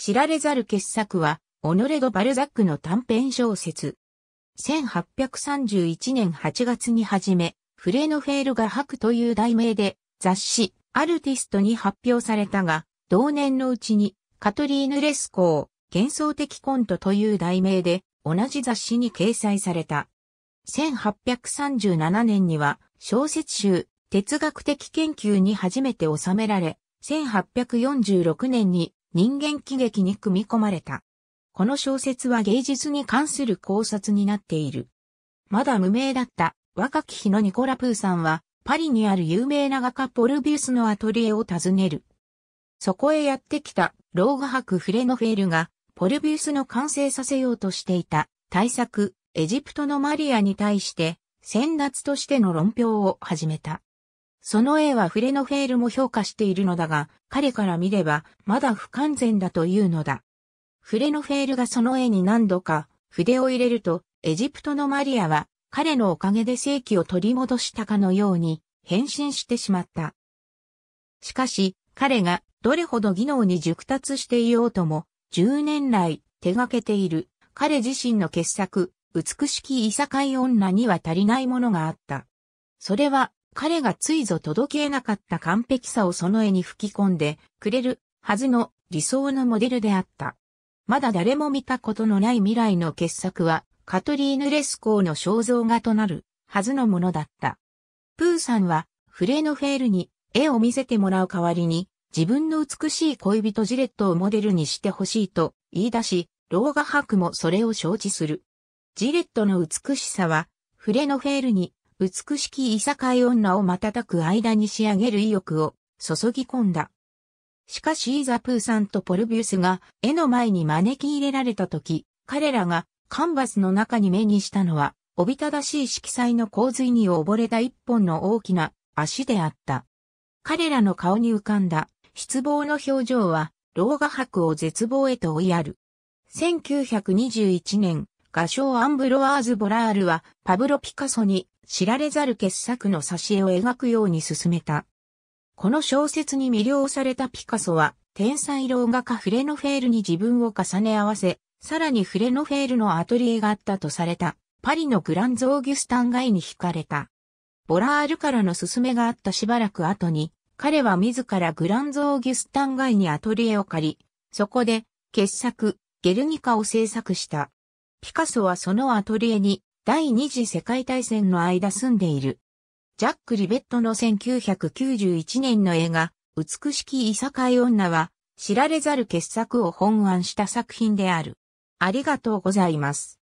知られざる傑作は、オノレド・バルザックの短編小説。1831年8月に始め、フレノフェールが吐くという題名で、雑誌、アルティストに発表されたが、同年のうちに、カトリーヌ・レスコー、幻想的コントという題名で、同じ雑誌に掲載された。1837年には、小説集、哲学的研究に初めて収められ、1846年に人間喜劇に組み込まれた。この小説は芸術に関する考察になっている。まだ無名だった若き日のニコラ・プーさんは、パリにある有名な画家ポルビウスのアトリエを訪ねる。そこへやってきた老画伯フレノフェールが、ポルビウスの完成させようとしていた大作、エジプトのマリアに対して、先達としての論評を始めた。その絵はフレノフェールも評価しているのだが、彼から見れば、まだ不完全だというのだ。フレノフェールがその絵に何度か筆を入れると、エジプトのマリアは彼のおかげで世気を取り戻したかのように変身してしまった。しかし、彼がどれほど技能に熟達していようとも、10年来手掛けている彼自身の傑作、美しきいさかい女には足りないものがあった。それは彼がついぞ届けなかった完璧さをその絵に吹き込んでくれるはずの理想のモデルであった。まだ誰も見たことのない未来の傑作は、カトリーヌ・レスコーの肖像画となるはずのものだった。プーさんは、フレノフェールに絵を見せてもらう代わりに、自分の美しい恋人ジレットをモデルにしてほしいと言い出し、老画伯もそれを承知する。ジレットの美しさは、フレノフェールに美しき居酒屋女を瞬く間に仕上げる意欲を注ぎ込んだ。しかしイザプーさんとポルビウスが絵の前に招き入れられた時、彼らがカンバスの中に目にしたのは、おびただしい色彩の洪水に溺れた一本の大きな足であった。彼らの顔に浮かんだ失望の表情は、老画伯を絶望へと追いやる。1921年、画商アンブロワーズ・ボラールは、パブロ・ピカソに知られざる傑作の挿絵を描くように進めた。この小説に魅了されたピカソは、天才老画家フレノフェールに自分を重ね合わせ、さらにフレノフェールのアトリエがあったとされた、パリのグランズ・オーギュスタン街に惹かれた。ボラールからの勧めがあったしばらく後に、彼は自らグランズ・オーギュスタン街にアトリエを借り、そこで、傑作、ゲルニカを制作した。ピカソはそのアトリエに第二次世界大戦の間住んでいる。ジャック・リベットの1991年の映画、美しき異世界女は、知られざる傑作を本案した作品である。ありがとうございます。